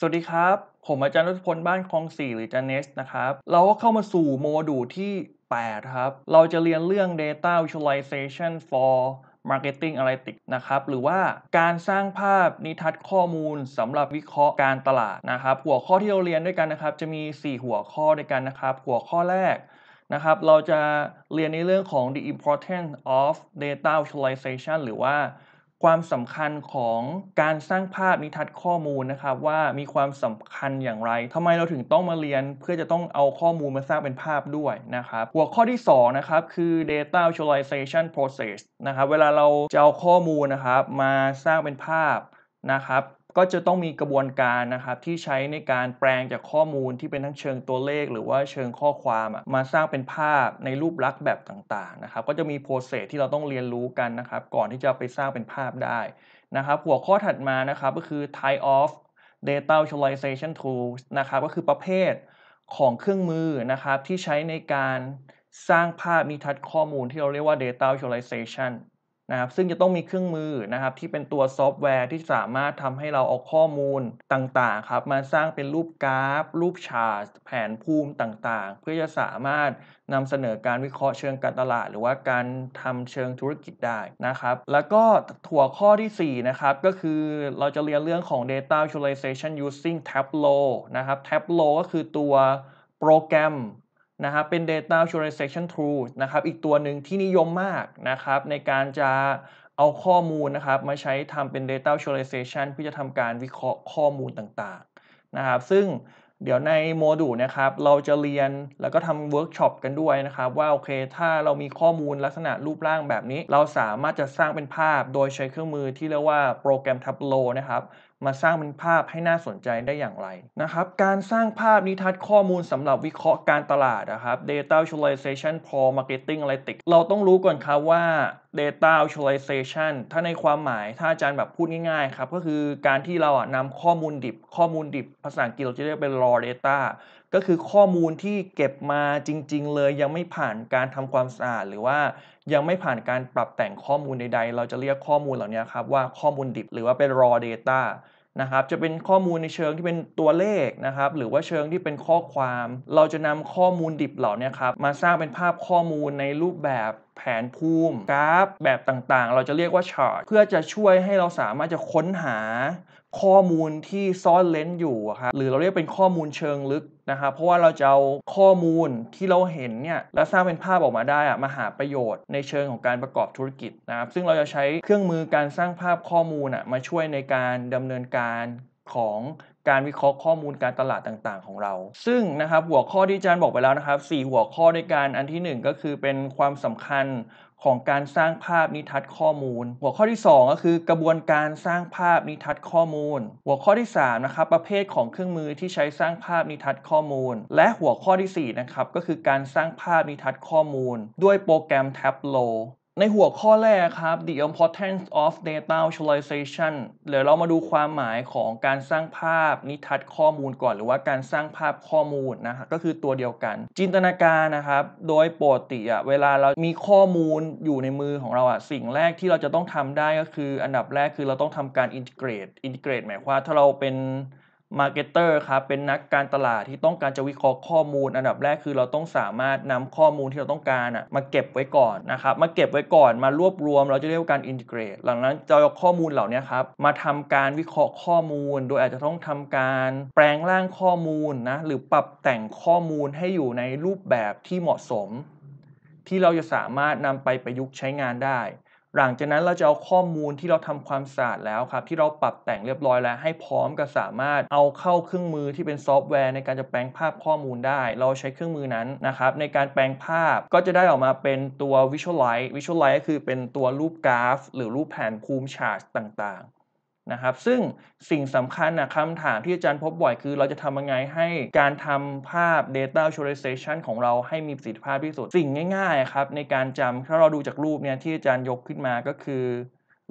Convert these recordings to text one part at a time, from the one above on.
สวัสดีครับ ผมอาจารย์รัตพล บ้านคลองสี่หรือจานเนส นะครับ เราก็เข้ามาสู่โมดูลที่ 8 ครับ เราจะเรียนเรื่อง data visualization for marketing analytics นะครับ หรือว่าการสร้างภาพนิทัศน์ข้อมูลสำหรับวิเคราะห์การตลาดนะครับ หัวข้อที่เราเรียนด้วยกันนะครับ จะมี 4 หัวข้อด้วยกันนะครับ หัวข้อแรกนะครับ เราจะเรียนในเรื่องของ the importance of data visualization หรือว่าความสำคัญของการสร้างภาพนิทัศน์ข้อมูลนะครับว่ามีความสำคัญอย่างไรทำไมเราถึงต้องมาเรียนเพื่อจะต้องเอาข้อมูลมาสร้างเป็นภาพด้วยนะครับ หัวข้อที่ 2 นะครับคือ data visualization process นะครับเวลาเราจะเอาข้อมูลนะครับมาสร้างเป็นภาพนะครับก็จะต้องมีกระบวนการนะครับที่ใช้ในการแปลงจากข้อมูลที่เป็นทั้งเชิงตัวเลข หรือว่าเชิงข้อความมาสร้างเป็นภาพในรูปลักษณ์แบบต่างๆนะครับก็จะมีโปรเซสที่เราต้องเรียนรู้กันนะครับก่อนที่จะไปสร้างเป็นภาพได้นะครับหัวข้อถัดมานะครับก็คือ type of data visualization tools นะครับก็คือประเภทของเครื่องมือนะครับที่ใช้ในการสร้างภาพนิทัศน์ข้อมูลที่เราเรียกว่า data visualization นะครับซึ่งจะต้องมีเครื่องมือนะครับที่เป็นตัวซอฟต์แวร์ที่สามารถทำให้เราเอาข้อมูลต่างๆครับมาสร้างเป็นรูปกราฟ รูปชาร์ตแผนภูมิต่างๆ เพื่อจะสามารถนำเสนอการวิเคราะห์เชิงการตลาด หรือว่าการทำเชิงธุรกิจได้นะครับ แล้วก็ถั่วข้อที่4นะครับก็คือเราจะเรียนเรื่องของ data visualization using Tableau นะครับ Tableau ก็คือตัวโปรแกรมนะครับเป็น Data Visualization Tool นะครับอีกตัวหนึ่งที่นิยมมากนะครับ ในการจะเอาข้อมูลนะครับมาใช้ทำเป็น Data Visualization เพื่อจะทำการวิเคราะห์ข้อมูลต่างๆนะครับซึ่งเดี๋ยวในโมดูลนะครับเราจะเรียนแล้วก็ทำเวิร์กช็อปกันด้วยนะครับ ว่าโอเคถ้าเรามีข้อมูลลักษณะรูปร่างแบบนี้เราสามารถจะสร้างเป็นภาพโดยใช้เครื่องมือที่เรียกว่าโปรแกรม Tableau นะครับมาสร้างเป็นภาพให้น่าสนใจได้อย่างไร นะครับการสร้างภาพนิทัศน์ข้อมูลสำหรับวิเคราะห์การตลาดนะครับ data visualization for marketing analytics เราต้องรู้ก่อนครับว่า data visualization ถ้าในความหมาย ถ้าอาจารย์แบบพูดง่ายๆครับก็คือการที่เราอ่ะนำข้อมูลดิบข้อมูลดิบภาษาอังกฤษเราจะเรียกเป็น raw data ก็คือข้อมูลที่เก็บมาจริงๆ เลยยังไม่ผ่านการทำความสะอาดหรือว่ายังไม่ผ่านการปรับแต่งข้อมูลใดๆ เราจะเรียกข้อมูลเหล่านี้ครับว่าข้อมูลดิบ หรือว่าเป็น raw data นะครับ จะเป็นข้อมูลในเชิงที่เป็นตัวเลขนะครับ หรือว่าเชิงที่เป็นข้อความ เราจะนำข้อมูลดิบเหล่านี้ครับมาสร้างเป็นภาพข้อมูลในรูปแบบแผนภูมิกราฟแบบต่างๆ เราจะเรียกว่าชาร์ตเพื่อจะช่วยให้เราสามารถจะค้นหาข้อมูลที่ซ่อนเลนอยู่ครับหรือเราเรียกเป็นข้อมูลเชิงลึกนะครับ เพราะว่าเราจะเอาข้อมูลที่เราเห็นเนี่ย แล้วสร้างเป็นภาพออกมาได้มาหาประโยชน์ ในเชิงของการประกอบธุรกิจนะครับ ซึ่งเราจะใช้เครื่องมือการสร้างภาพข้อมูลอะมาช่วยในการดำเนินการของการวิเคราะห์ข้อมูลการตลาดต่าง ๆ ของเรา ซึ่งนะครับหัวข้อที่อาจารย์บอกไปแล้วนะครับ 4 หัวข้อในการ อันที่ 1 ก็คือเป็นความสำคัญของการสร้างภาพนิทัศน์ข้อมูล หัวข้อที่ 2 ก็คือกระบวนการสร้างภาพนิทัศน์ข้อมูล หัวข้อที่3นะครับประเภทของเครื่องมือที่ใช้สร้างภาพนิทัศน์ข้อมูล และหัวข้อที่4นะครับก็คือการสร้างภาพนิทัศน์ข้อมูลด้วยโปรแกรม Tableau ในหัวข้อแรกครับ The Importance of Data Visualization เดี๋ยวเรามาดูความหมายของการสร้างภาพนิทัศน์ข้อมูลก่อนหรือว่าการสร้างภาพข้อมูลนะก็คือตัวเดียวกัน จินตนาการนะครับโดยปกติอะเวลาเรามีข้อมูลอยู่ในมือของเราอะสิ่งแรกที่เราจะต้องทำได้ก็คืออันดับแรกคือเราต้องทำการอินทิเกรตอินทิเกรตหมายความว่าถ้าเราเป็นมาร์เก็ตเตอร์ครับเป็นนักการตลาดที่ต้องการจะวิเคราะห์ข้อมูลอันดับแรกคือเราต้องสามารถนำข้อมูลที่เราต้องการอะมาเก็บไว้ก่อนนะครับมาเก็บไว้ก่อนมารวบรวม เราจะเรียกว่าการอินทิเกรตหลังนั้นจะเอาข้อมูลเหล่านี้ครับมาทำการวิเคราะห์ข้อมูล โดยอาจจะต้องทำการแปลงร่างข้อมูลนะหรือปรับแต่งข้อมูลให้อยู่ในรูปแบบที่เหมาะสม ที่เราจะสามารถนำไปประยุกต์ใช้งานได้หลังจากนั้นเราจะเอาข้อมูลที่เราทำความสะอาดแล้วครับที่เราปรับแต่งเรียบร้อยแล้วให้พร้อมกับสามารถเอาเข้าเครื่องมือที่เป็นซอฟต์แวร์ในการจะแปลงภาพข้อมูลได้ เราใช้เครื่องมือนั้นนะครับ ในการแปลงภาพก็จะได้ออกมาเป็นตัว Visualize Visualize ก็คือเป็นตัวรูปกราฟ หรือรูปแผนภูมิฉากต่างนะครับซึ่งสิ่งสำคัญนะคำถามที่อาจารย์พบบ่อยคือเราจะทำยังไงให้การทำภาพ Data Visualization ของเราให้มีประสิทธิภาพที่สุด สิ่งง่ายๆครับในการจำถ้าเราดูจากรูปเนี่ยที่อาจารย์ยกขึ้นมาก็คือ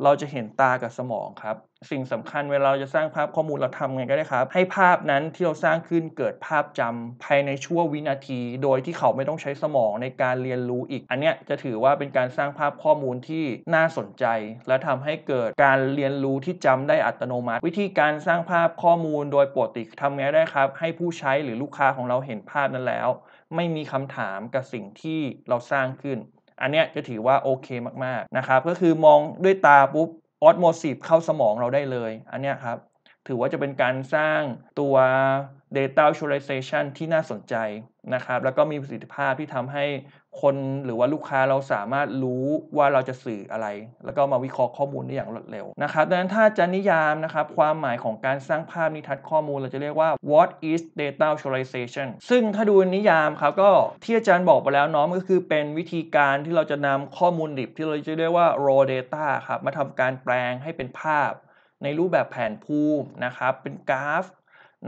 เราจะเห็นตากับสมองครับ สิ่งสำคัญเวลาเราจะสร้างภาพข้อมูลเราทำไงก็ได้ครับ ให้ภาพนั้นที่เราสร้างขึ้นเกิดภาพจำ ภายในชั่ววินาที โดยที่เขาไม่ต้องใช้สมองในการเรียนรู้อีก อันเนี้ยจะถือว่าเป็นการสร้างภาพข้อมูลที่น่าสนใจ และทำให้เกิดการเรียนรู้ที่จำได้อัตโนมัติ วิธีการสร้างภาพข้อมูลโดยปกติทำไงได้ครับ ให้ผู้ใช้หรือลูกค้าของเราเห็นภาพนั้นแล้ว ไม่มีคำถามกับสิ่งที่เราสร้างขึ้นอันเนี้ยจะถือว่าโอเคมากๆนะครับก็คือมองด้วยตาปุ๊บออสโมซิฟเข้าสมองเราได้เลย อันเนี้ยครับถือว่าจะเป็นการสร้างตัว Data Visualization ที่น่าสนใจนะครับ แล้วก็มีประสิทธิภาพที่ทำให้คนหรือว่าลูกค้าเราสามารถรู้ว่าเราจะสื่ออะไร แล้วก็มาวิเคราะห์ข้อมูลได้อย่างรวดเร็วนะครับดังนั้นถ้าจะนิยามนะครับความหมายของการสร้างภาพนิทัศน์ข้อมูลเราจะเรียกว่า what is data visualization ซึ่งถ้าดูนิยามครับก็ที่อาจารย์บอกไปแล้วเนาะก็คือเป็นวิธีการที่เราจะนำข้อมูลดิบที่เราจะเรียกว่า raw data ครับมาทำการแปลงให้เป็นภาพในรูปแบบแผนภูมินะครับเป็นกราฟ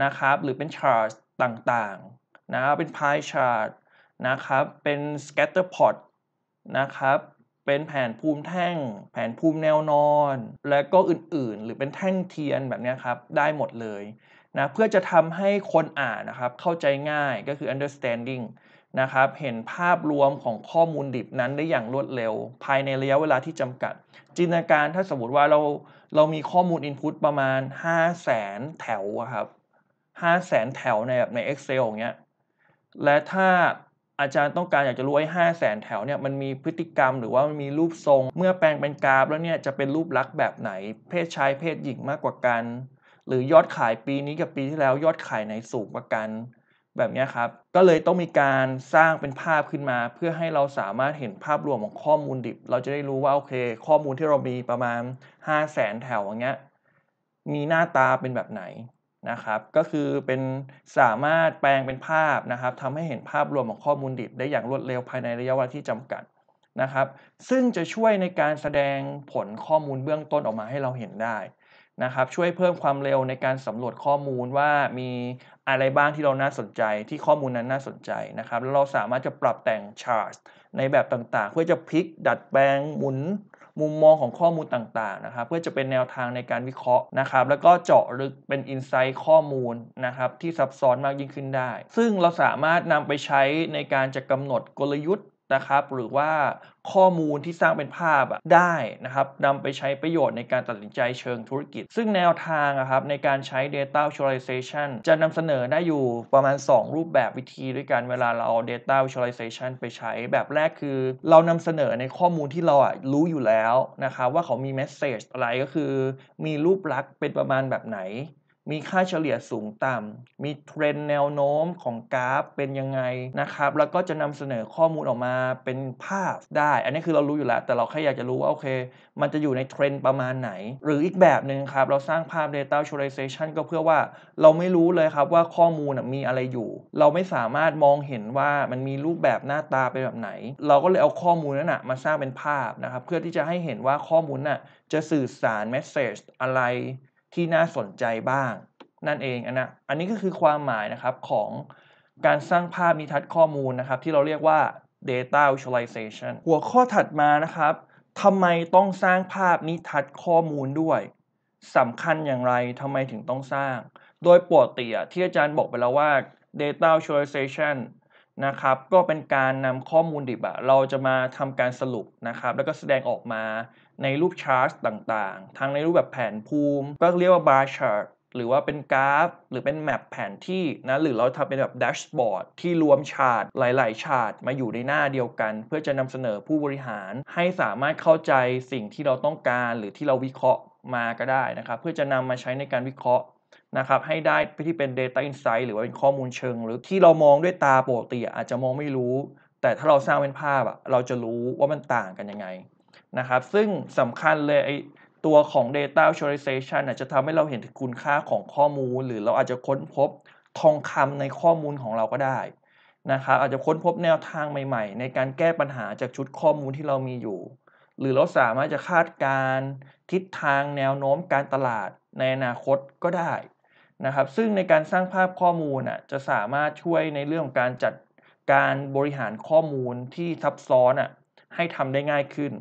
นะครับหรือเป็นชาร์ตต่างๆนะเป็นพายชาร์ตนะครับ เป็น scatter plot นะครับ เป็นแผนภูมิแท่งแผนภูมิแนวนอน และก็อื่นๆ หรือเป็นแท่งเทียนแบบนี้ครับได้หมดเลยนะเพื่อจะทำให้คนอ่านนะครับเข้าใจง่ายก็คือ understanding นะครับเห็นภาพรวมของข้อมูลดิบนั้นได้อย่างรวดเร็ว ภายในระยะเวลาที่จำกัด จินตนาการถ้าสมมติว่าเราเรามีข้อมูล Input ประมาณ 5 0 0แสนแถวครับ5 0 0แสนแถวในแบบใน Excel อย่างเงี้ยและถ้าอาจารย์ต้องการอยากจะรู้ไอ้ห้าแสนแถวเนี่ย มันมีพฤติกรรมหรือว่ามันมีรูปทรง เมื่อแปลงเป็นกราฟแล้วเนี่ย จะเป็นรูปลักษณ์แบบไหน เพศชายเพศหญิงมากกว่ากัน หรือยอดขายปีนี้กับปีที่แล้วยอดขายไหนสูงกว่ากัน แบบนี้ครับ ก็เลยต้องมีการสร้างเป็นภาพขึ้นมา เพื่อให้เราสามารถเห็นภาพรวมของข้อมูลดิบ เราจะได้รู้ว่าโอเค ข้อมูลที่เรามีประมาณ 5 0 0แสนแถวอย่างเงี้ย มีหน้าตาเป็นแบบไหนนะครับก็คือเป็นสามารถแปลงเป็นภาพนะครับทำให้เห็นภาพรวมของข้อมูลดิบ ได้อย่างรวดเร็วภายในระยะเวลาที่จำกัดนะครับซึ่งจะช่วยในการแสดงผลข้อมูลเบื้องต้นออกมาให้เราเห็นได้นะครับช่วยเพิ่มความเร็วในการสำรวจข้อมูลว่ามีอะไรบ้างที่เราน่าสนใจ ที่ข้อมูลนั้นน่าสนใจนะครับแล้วเราสามารถจะปรับแต่งชาร์ตในแบบต่างๆ เพื่อจะพลิก ดัดแปลงหมุนมุมมองของข้อมูลต่างๆนะครับเพื่อจะเป็นแนวทางในการวิเคราะห์นะครับแล้วก็เจาะลึกเป็นอินไซต์ข้อมูลนะครับที่ซับซ้อนมากยิ่งขึ้นได้ ซึ่งเราสามารถนำไปใช้ในการจะกำหนดกลยุทธ์นะครับหรือว่าข้อมูลที่สร้างเป็นภาพได้นะครับนำไปใช้ประโยชน์ในการตัดสินใจเชิงธุรกิจ ซึ่งแนวทางนะครับในการใช้ Data Visualization จะนำเสนอได้อยู่ประมาณ 2 รูปแบบวิธีด้วยกัน เวลาเราเอา Data Visualization ไปใช้แบบแรกคือเรานำเสนอในข้อมูลที่เราอ่ะรู้อยู่แล้วนะครับว่าเขามี Message อะไรก็คือมีรูปลักษณ์เป็นประมาณแบบไหนมีค่าเฉลี่ยสูงต่ำ มีเทรนแนวโน้มของกราฟเป็นยังไงนะครับ แล้วก็จะนำเสนอข้อมูลออกมาเป็นภาพได้ อันนี้คือเรารู้อยู่แล้ว แต่เราแค่อยากจะรู้ว่าโอเค มันจะอยู่ในเทรนประมาณไหน หรืออีกแบบหนึ่งครับ เราสร้างภาพ Data Visualization ก็เพื่อว่าเราไม่รู้เลยครับว่าข้อมูลมีอะไรอยู่ เราไม่สามารถมองเห็นว่ามันมีรูปแบบหน้าตาเป็นแบบไหน เราก็เลยเอาข้อมูลนั้นนะมาสร้างเป็นภาพนะครับ เพื่อที่จะให้เห็นว่าข้อมูลน่ะจะสื่อสารแมสเซจอะไรที่น่าสนใจบ้างนั่นเองอันนะอันนี้ก็คือความหมายนะครับของการสร้างภาพนิทัศน์ข้อมูลนะครับที่เราเรียกว่า data visualization หัวข้อถัดมานะครับทำไมต้องสร้างภาพนิทัศน์ข้อมูลด้วยสำคัญอย่างไรทำไมถึงต้องสร้าง โดยปกติที่อาจารย์บอกไปแล้วว่า data visualization นะครับ ก็เป็นการนำข้อมูลดิบอะเราจะมาทำการสรุปนะครับ แล้วก็แสดงออกมาในรูปชาร์ตต่างๆ ทั้งในรูปแบบแผนภูมิก็เรียกว่าบาร์ชาร์ตหรือว่าเป็นกราฟ หรือเป็นแมปแผนที่นะ หรือเราทำเป็นแบบแดชบอร์ดที่รวมชาร์ตหลายๆชาร์ตมาอยู่ในหน้าเดียวกันเพื่อจะนำเสนอผู้บริหารให้สามารถเข้าใจสิ่งที่เราต้องการ หรือที่เราวิเคราะห์มาก็ได้นะครับเพื่อจะนำมาใช้ในการวิเคราะห์นะครับให้ได้ที่เป็น Data Insight หรือว่าเป็นข้อมูลเชิง หรือที่เรามองด้วยตาปกติอาจจะมองไม่รู้ แต่ถ้าเราสร้างเป็นภาพอะเราจะรู้ว่ามันต่างกันยังไงนะครับซึ่งสำคัญเลยไอตัวของ Data Visualization จะทำให้เราเห็นคุณค่าของข้อมูล หรือเราอาจจะค้นพบทองคำในข้อมูลของเราก็ได้นะครับอาจจะค้นพบแนวทางใหม่ๆในการแก้ปัญหาจากชุดข้อมูลที่เรามีอยู่ หรือเราสามารถจะคาดการทิศทางแนวโน้มการตลาดในอนาคตก็ได้นะครับซึ่งในการสร้างภาพข้อมูลอ่ะจะสามารถช่วยในเรื่องของการจัดการบริหารข้อมูลที่ซับซ้อนอ่ะให้ทำได้ง่ายขึ้น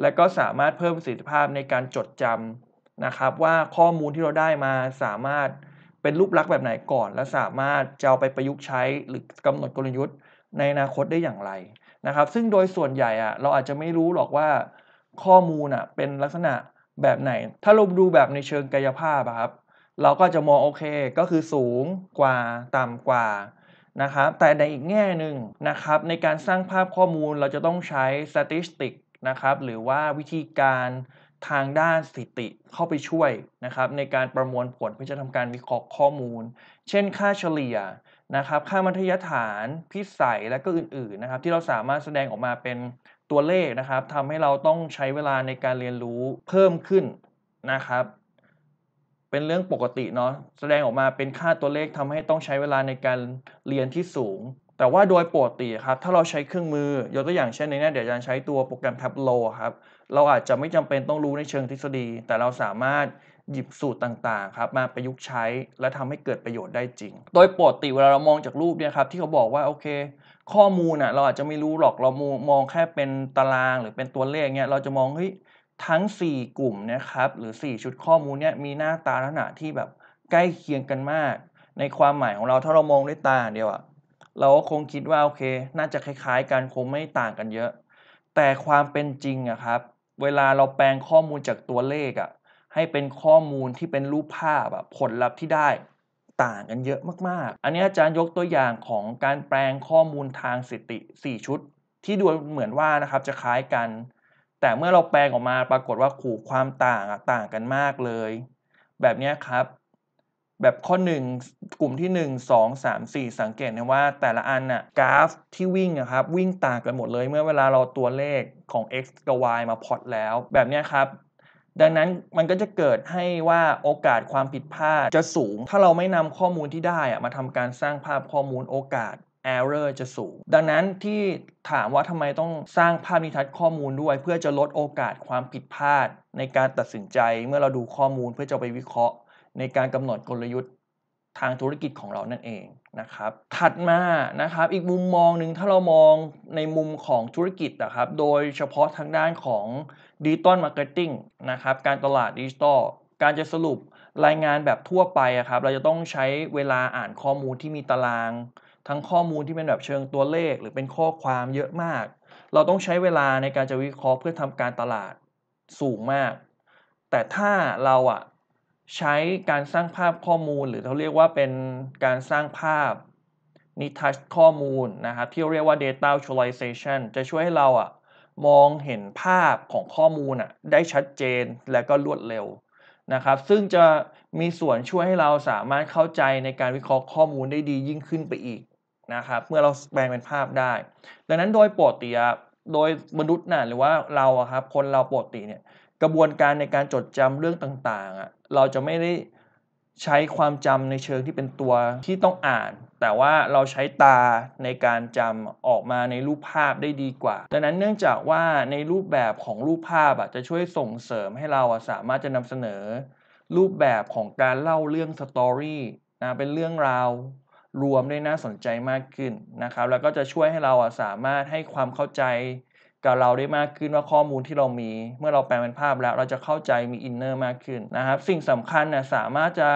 และก็สามารถเพิ่มประสิทธิภาพในการจดจำนะครับ ว่าข้อมูลที่เราได้มาสามารถเป็นรูปลักษณ์แบบไหนก่อน และสามารถจะเอาไปประยุกต์ใช้หรือกำหนดกลยุทธ์ ในอนาคตได้อย่างไรนะครับ ซึ่งโดยส่วนใหญ่อ่ะ เราอาจจะไม่รู้หรอกว่าข้อมูลอ่ะเป็นลักษณะแบบไหน ถ้าเราดูแบบในเชิงกายภาพครับเราก็จะมองโอเค ก็คือสูงกว่า ต่ำกว่านะครับ แต่ในอีกแง่หนึ่งนะครับ ในการสร้างภาพข้อมูลเราจะต้องใช้สถิตินะครับ หรือว่าวิธีการทางด้านสถิติเข้าไปช่วยนะครับ ในการประมวลผลเพื่อจะทำการวิเคราะห์ข้อมูล เช่นค่าเฉลี่ยนะครับ ค่ามัธยฐานพิสัยและก็อื่น ๆนะครับ ที่เราสามารถแสดงออกมาเป็นตัวเลขนะครับทำให้เราต้องใช้เวลาในการเรียนรู้เพิ่มขึ้นนะครับเป็นเรื่องปกติเนาะแสดงออกมาเป็นค่าตัวเลขทำให้ต้องใช้เวลาในการเรียนที่สูง แต่ว่าโดยปกติครับ ถ้าเราใช้เครื่องมือยกตัวอย่างเช่นในนี้เดี๋ยวอาจารย์ใช้ตัวโปรแกรม t a b l e a ครับ เราอาจจะไม่จำเป็นต้องรู้ในเชิงทฤษฎี แต่เราสามารถหยิบสูตรต่างๆครับ มาประยุกต์ใช้ และทำให้เกิดประโยชน์ได้จริง โดยปกติเวลาเรามองจากรูปเนี่ยครับที่เขาบอกว่าโอเค ข้อมูลอ่ะเราอาจจะไม่รู้หรอกเรามองแค่เป็นตาราง หรือเป็นตัวเลขเนี่ยเราจะมองเฮ้ยทั้ง 4 กลุ่มนะครับหรือ4ชุดข้อมูลเนี่ยมีหน้าตาลักษณะที่แบบใกล้เคียงกันมาก ในความหมายของเราถ้าเรามองด้วยตาเดียวอะเราก็คงคิดว่าโอเค น่าจะคล้าย ๆกันคงไม่ต่างกันเยอะ แต่ความเป็นจริงอะครับเวลาเราแปลงข้อมูลจากตัวเลขอะให้เป็นข้อมูลที่เป็นรูปภาพอะผลลัพธ์ที่ได้ต่างกันเยอะมากๆ อันนี้อาจารย์ยกตัวอย่างของการแปลงข้อมูลทางสถิติ4ชุด ที่ดูเหมือนว่านะครับ จะคล้ายกันแต่เมื่อเราแปลงออกมาปรากฏว่าขู่ความต่างต่างกันมากเลย แบบนี้ครับ แบบข้อ 1 กลุ่มที่ 1 2 3 4 สังเกตนะว่าแต่ละอันน่ะกราฟที่วิ่งนะครับ วิ่งต่างกันหมดเลย เมื่อเวลาเราตัวเลขของ x กับ y มาพอตแล้วแบบนี้ครับ ดังนั้นมันก็จะเกิดให้ว่าโอกาสความผิดพลาดจะสูง ถ้าเราไม่นำข้อมูลที่ได้มาทำการสร้างภาพข้อมูลโอกาส error จะสูง ดังนั้นที่ถามว่าทำไมต้องสร้างภาพนิทัศน์ข้อมูลด้วย เพื่อจะลดโอกาสความผิดพลาด ในการตัดสินใจเมื่อเราดูข้อมูลเพื่อจะไปวิเคราะห์ในการกำหนดกลยุทธ์ทางธุรกิจของเรานั่นเองนะครับ ถัดมานะครับอีกมุมมองหนึ่งถ้าเรามองในมุมของธุรกิจนะครับ โดยเฉพาะทางด้านของดิจิตอลมาร์เก็ตติ้งนะครับการตลาดดิจิตอลการจะสรุปรายงานแบบทั่วไปะครับเราจะต้องใช้เวลาอ่านข้อมูลที่มีตารางทั้งข้อมูลที่เป็นแบบเชิงตัวเลขหรือเป็นข้อความเยอะมาก เราต้องใช้เวลาในการจะวิเคราะห์เพื่อทำการตลาดสูงมาก แต่ถ้าเราอะใช้การสร้างภาพข้อมูลหรือเขาเรียกว่าเป็นการสร้างภาพนิทัชข้อมูลนะครับที่เรียกว่า data visualization จะช่วยให้เราอะมองเห็นภาพของข้อมูลอะได้ชัดเจนและก็รวดเร็วนะครับซึ่งจะมีส่วนช่วยให้เราสามารถเข้าใจในการวิเคราะห์ข้อมูลได้ดียิ่งขึ้นไปอีกนะครับเมื่อเราแปลงเป็นภาพได้ดังนั้นโดยปกติโดยมนุษย์น่ะหรือว่าเราครับคนเราปกติเนี่ยกระบวนการในการจดจำเรื่องต่างๆอะเราจะไม่ได้ใช้ความจำในเชิงที่เป็นตัวที่ต้องอ่าน แต่ว่าเราใช้ตาในการจำออกมาในรูปภาพได้ดีกว่าดังนั้นเนื่องจากว่าในรูปแบบของรูปภาพอะจะช่วยส่งเสริมให้เราอะสามารถจะนำเสนอ รูปแบบของการเล่าเรื่องสตอรี่นะเป็นเรื่องราวรวมได้น่าสนใจมากขึ้นนะครับ แล้วก็จะช่วยให้เราสามารถให้ความเข้าใจ กับเราได้มากขึ้นว่าข้อมูลที่เรามี เมื่อเราแปลเป็นภาพแล้วเราจะเข้าใจมีอินเนอร์มากขึ้นนะครับ สิ่งสำคัญนะสามารถจะ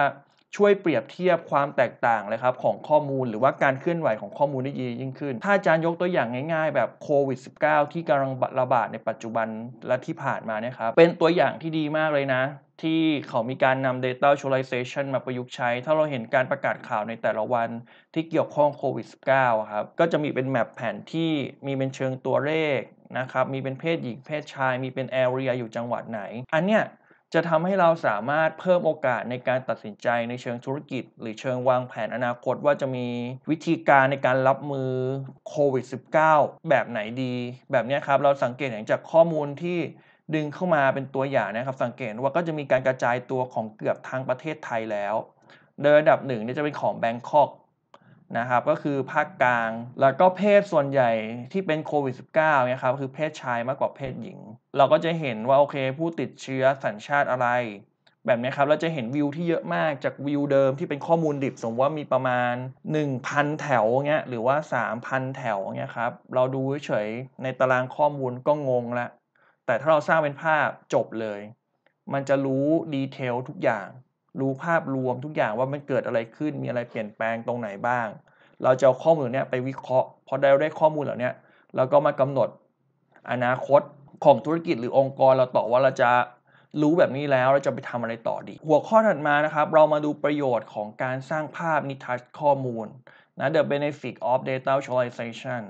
ช่วยเปรียบเทียบความแตกต่างเลยครับของข้อมูลหรือว่าการเคลื่อนไหวของข้อมูลได้ดียิ่งขึ้น ถ้าอาจารย์ยกตัวอย่างง่ายๆ แบบโควิด -19 ที่กำลังระบาดในปัจจุบันและที่ผ่านมานี่ครับเป็นตัวอย่างที่ดีมากเลยนะ ที่เขามีการนำ Data Visualization มาประยุกต์ใช้ ถ้าเราเห็นการประกาศข่าวในแต่ละวันที่เกี่ยวข้องโควิด -19 ครับ ก็จะมีเป็นแมปแผนที่มีเป็นเชิงตัวเลขนะครับมีเป็นเพศหญิง เพศชาย มีเป็นแอเรียอยู่จังหวัดไหน อันเนี้ยจะทำให้เราสามารถเพิ่มโอกาสในการตัดสินใจในเชิงธุรกิจ หรือเชิงวางแผนอนาคตว่าจะมีวิธีการในการรับมือโควิด -19 แบบไหนดี แบบนี้ครับเราสังเกตเห็นจากข้อมูลที่ดึงเข้ามาเป็นตัวอย่างนะครับ สังเกตว่าก็จะมีการกระจายตัวของเกือบทั้งประเทศไทยแล้วโดยนดับหนึ่งเนี่ยจะเป็นของแบงคอกนะครับก็คือภาคกลางแล้วก็เพศส่วนใหญ่ที่เป็นโควิด -19 เนี่ยครับคือเพศชายมากกว่าเพศหญิง เราก็จะเห็นว่าโอเคผู้ติดเชื้อสัญชาติอะไร แบบนี้ครับเราจะเห็นวิวที่เยอะมากจากวิวเดิมที่เป็นข้อมูลดิบสมมติว่ามีประมาณ 1,000 แถวเงี้ยหรือว่า 3,000 แถวเงี้ยครับเราดูเฉยในตารางข้อมูลก็งงละ แต่ถ้าเราสร้างเป็นภาพจบเลย มันจะรู้ดีเทลทุกอย่างรู้ภาพรวมทุกอย่างว่ามันเกิดอะไรขึ้น มีอะไรเปลี่ยนแปลงตรงไหนบ้าง เราจะเอาข้อมูลเนี้ยไปวิเคราะห์ พอเราได้ข้อมูลเหล่านี้เราก็มากำหนดอนาคตของธุรกิจหรือองค์กรเราต่อว่าเราจะรู้แบบนี้แล้วเราจะไปทำอะไรต่อดี หัวข้อถัดมานะครับ เรามาดูประโยชน์ของการสร้างภาพนิทัศข้อมูลนะ The benefit of data visualization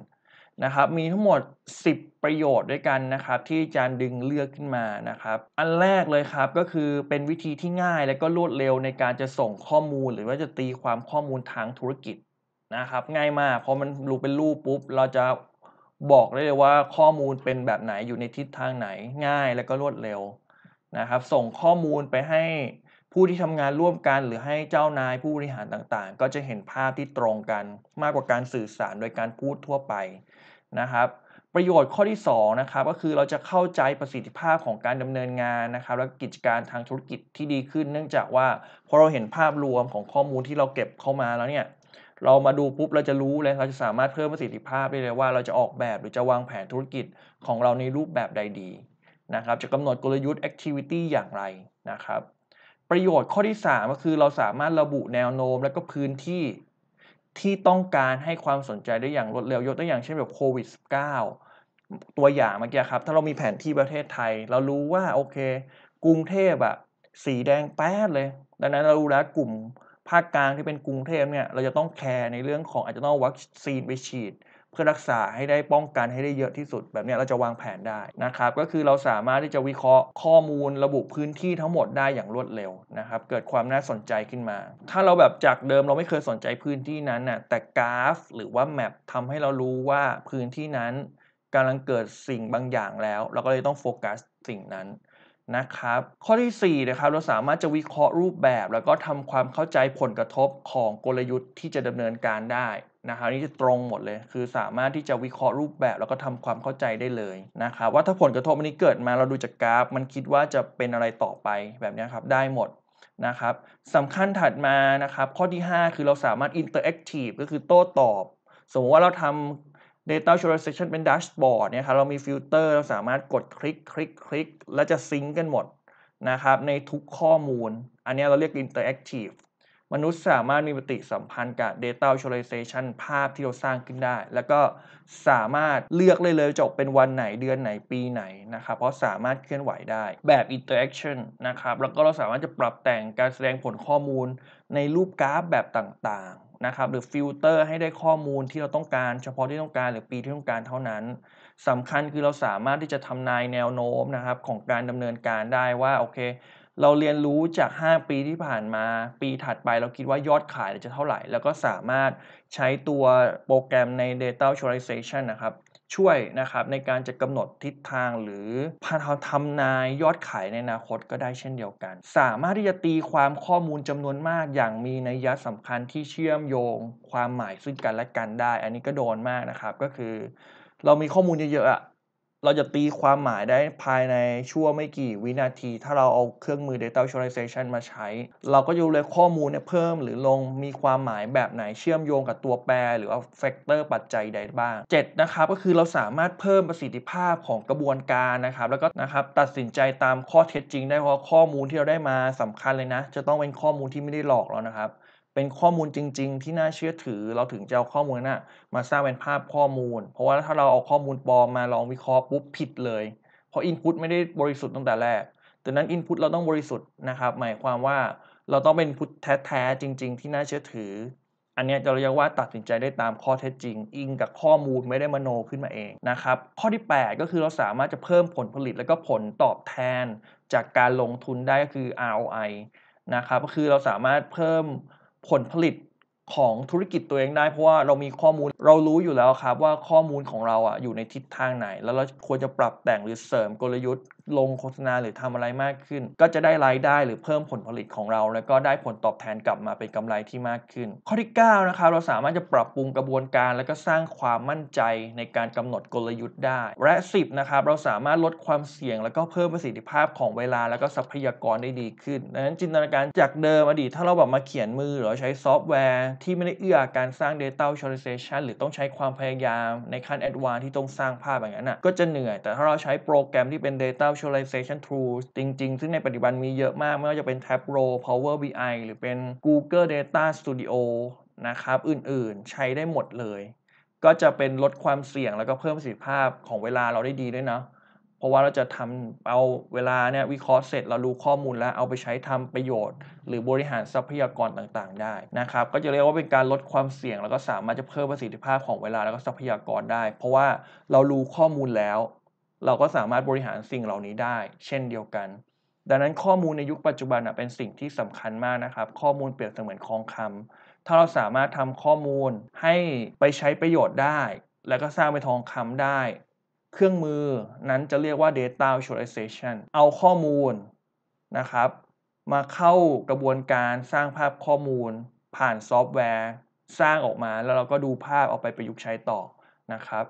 นะครับมีทั้งหมด 10 ประโยชน์ด้วยกันนะครับที่อาจารย์ดึงเลือกขึ้นมานะครับ อันแรกเลยครับก็คือเป็นวิธีที่ง่ายและก็รวดเร็วในการจะส่งข้อมูล หรือว่าจะตีความข้อมูลทางธุรกิจนะครับ ง่ายมากพอมันรูปเป็นรูปปุ๊บเราจะบอกได้เลยว่าข้อมูลเป็นแบบไหนอยู่ในทิศทางไหน ง่ายและก็รวดเร็วนะครับ ส่งข้อมูลไปให้ผู้ที่ทำงานร่วมกันหรือให้เจ้านายผู้บริหารต่างๆ ก็จะเห็นภาพที่ตรงกัน มากกว่าการสื่อสารโดยการพูดทั่วไปนะครับ ประโยชน์ข้อที่ 2 นะครับ ก็คือเราจะเข้าใจประสิทธิภาพของการดำเนินงานนะครับ และกิจการทางธุรกิจที่ดีขึ้น เนื่องจากว่าพอเราเห็นภาพรวมของข้อมูลที่เราเก็บเข้ามาแล้วเนี่ยเรามาดูปุ๊บเราจะรู้เลยเราจะสามารถเพิ่มประสิทธิภาพได้เลยว่าเราจะออกแบบหรือจะวางแผนธุรกิจของเราในรูปแบบใดดีนะครับ จะกำหนดกลยุทธ์ activity อย่างไรนะครับประโยชน์ข้อที่ 3 ก็คือเราสามารถระบุแนวโน้มและก็พื้นที่ที่ต้องการให้ความสนใจได้อย่างรวดเร็ว ยกตัวอย่างเช่นแบบโควิด -19 ตัวอย่างเมื่อกี้ครับถ้าเรามีแผนที่ประเทศไทย เรารู้ว่าโอเคกรุงเทพอะสีแดงแป๊ดเลย ดังนั้นเรารู้แล้วกลุ่มภาคกลางที่เป็นกรุงเทพเนี่ยเราจะต้องแคร์ในเรื่องของอาจจะต้องวัคซีนไปฉีดเพื่อรักษาให้ได้ป้องกันให้ได้เยอะที่สุด แบบนี้เราจะวางแผนได้นะครับ ก็คือเราสามารถที่จะวิเคราะห์ข้อมูลระบุพื้นที่ทั้งหมดได้อย่างรวดเร็วนะครับ เกิดความน่าสนใจขึ้นมา ถ้าเราแบบจากเดิมเราไม่เคยสนใจพื้นที่นั้นน่ะแต่กราฟหรือว่าแมปทำให้เรารู้ว่าพื้นที่นั้นกำลังเกิดสิ่งบางอย่างแล้ว เราก็เลยต้องโฟกัสสิ่งนั้นนะครับข้อที่4นะครับเราสามารถจะวิเคราะห์รูปแบบ แล้วก็ทำความเข้าใจผลกระทบของกลยุทธ์ที่จะดำาเนินการได้นะครับนี่จะตรงหมดเลยคือสามารถที่จะวิเคราะห์รูปแบบ แล้วก็ทำความเข้าใจได้เลยนะครับว่าถ้าผลกระทบอันนี้เกิดมาเราดูจากกราฟ มันคิดว่าจะเป็นอะไรต่อไปแบบนี้ครับได้หมดนะครับสำคัญถัดมานะครับข้อที่ 5คือเราสามารถอินเตอร์แอคทีฟก็คือโต้ตอบ สมมติว่าเราทำ Data Visualization เป็นดัชบอร์ดเนี่ยครับเรามีฟิลเตอร์เราสามารถกดคลิกคลิก คลิก และจะซิงกกันหมดนะครับในทุกข้อมูล อันนี้เราเรียก Interactive มนุษย์สามารถมีปฏิสัมพันธ์กับ Data Visualization ภาพที่เราสร้างขึ้นได้ แล้วก็สามารถเลือกเลยเลยจบเป็นวันไหนเดือนไหนปีไหนนะครับเพราะสามารถเคลื่อนไหวได้แบบ Interaction นะครับแล้วก็เราสามารถจะปรับแต่งการแสดงผลข้อมูลในรูปกราฟแบบต่างนะครับหรือฟิลเตอร์ให้ได้ข้อมูลที่เราต้องการเฉพาะที่ต้องการหรือปีที่ต้องการเท่านั้น สำคัญคือเราสามารถที่จะทำนายแนวโน้มนะครับ ของการดำเนินการได้ว่าโอเค เราเรียนรู้จาก 5 ปีที่ผ่านมา ปีถัดไปเราคิดว่ายอดขายจะเท่าไหร่ แล้วก็สามารถใช้ตัวโปรแกรมใน Data Visualization นะครับช่วยนะครับในการจะกำหนดทิศทางหรือพาเราทำนายยอดขายในอนาคตก็ได้เช่นเดียวกัน สามารถที่จะตีความข้อมูลจำนวนมากอย่างมีนัยยะสำคัญที่เชื่อมโยงความหมายซึ่งกันและกันได้ อันนี้ก็โดนมากนะครับก็คือเรามีข้อมูลเยอะๆอะเราจะตีความหมายได้ภายในชั่วไม่กี่วินาที ถ้าเราเอาเครื่องมือ Data Visualization มาใช้ เราก็จะูเลยข้อมูลเนี่ยเพิ่มหรือลงมีความหมายแบบไหนเชื่อมโยงกับตัวแปร หรือว่าแฟกเตอร์ปัจจัยใดบ้าง7นะครับก็คือเราสามารถเพิ่มประสิทธิภาพของกระบวนการนะครับ แล้วก็นะครับตัดสินใจตามข้อเท็จจริงได้เพราะข้อมูลที่เราได้มาสำคัญเลยนะ จะต้องเป็นข้อมูลที่ไม่ได้หลอกเรานะครับเป็นข้อมูลจริง ๆ ที่น่าเชื่อถือ เราถึงจะเอาข้อมูลนั้นมาสร้างเป็นภาพข้อมูล เพราะว่าถ้าเราเอาข้อมูลปลอมมาลองวิเคราะห์ปุ๊บผิดเลยเพราะอินพุตไม่ได้บริสุทธิ์ตั้งแต่แรกดังนั้นอินพุตเราต้องบริสุทธิ์นะครับหมายความว่าเราต้องเป็นพุตแท้ๆจริง ๆ ที่น่าเชื่อถือ อันนี้จะเรียกว่าตัดสินใจได้ตามข้อเท็จจริง อิงกับข้อมูลไม่ได้มโนขึ้นมาเองนะครับข้อที่ 8ก็คือเราสามารถจะเพิ่มผลผลิตและก็ผลตอบแทนจากการลงทุนได้ก็คือ ROI นะครับก็คือเราสามารถเพิ่มผลผลิตของธุรกิจตัวเองได้เพราะว่าเรามีข้อมูลเรารู้อยู่แล้วครับว่าข้อมูลของเราอ่ะอยู่ในทิศทางไหน แล้วเราควรจะปรับแต่งหรือเสริมกลยุทธ์ลงโฆษณาหรือทำอะไรมากขึ้น ก็จะได้รายได้หรือเพิ่มผลผลิตของเรา แล้วก็ได้ผลตอบแทนกลับมาเป็นกำไรที่มากขึ้น ข้อที่9นะครับเราสามารถจะปรับปรุงกระบวนการ แล้วก็สร้างความมั่นใจในการกำหนดกลยุทธ์ได้ และ10นะครับเราสามารถลดความเสี่ยง แล้วก็เพิ่มประสิทธิภาพของเวลาแล้วก็ทรัพยากรได้ดีขึ้นดังนั้นจินตนาการจากเดิมอดีตถ้าเราแบบมาเขียนมือ หรือใช้ซอฟต์แวร์ที่ไม่ได้เอื้อการสร้าง Data Visualization หรือต้องใช้ความพยายามในขั้นแอดวานที่ต้องสร้างภาพอย่างนั้นน่ะก็จะเหนื่อย แต่ถ้าเราใช้โปรแกรมที่เป็น Data visualization tools จริงๆ ซึ่งในปัจจุบันมีเยอะมาก ไม่ว่าจะเป็น t a b l o Power BI หรือเป็น Google Data Studio นะครับอื่นๆใช้ได้หมดเลย ก็จะเป็นลดความเสี่ยงแล้วก็เพิ่มประสิทธิภาพของเวลาเราได้ดีด้วยนะ เพราะว่าเราจะทำเอาเวลาเนี่ยวิเคราะห์เสร็จเรารู้ข้อมูลแล้วเอาไปใช้ทำประโยชน์หรือบริหารทรัพยากรต่างๆได้นะครับก็จะเรียกว่าเป็นการลดความเสี่ยงแล้วก็สามารถจะเพิ่มประสิทธิภาพของเวลาแล้วก็ทรัพยากรได้ เพราะว่าเรารู้ข้อมูลแล้วเราก็สามารถบริหารสิ่งเหล่านี้ได้เช่นเดียวกัน ดังนั้นข้อมูลในยุคปัจจุบันเป็นสิ่งที่สำคัญมากนะครับ ข้อมูลเปรียบเสมือนทองคำ ถ้าเราสามารถทำข้อมูลให้ไปใช้ประโยชน์ได้ แล้วก็สร้างเป็นทองคำได้ เครื่องมือนั้นจะเรียกว่า data visualization เอาข้อมูลนะครับ มาเข้ากระบวนการสร้างภาพข้อมูล ผ่านซอฟต์แวร์ สร้างออกมา แล้วเราก็ดูภาพเอาไปประยุกต์ใช้ต่อนะครับ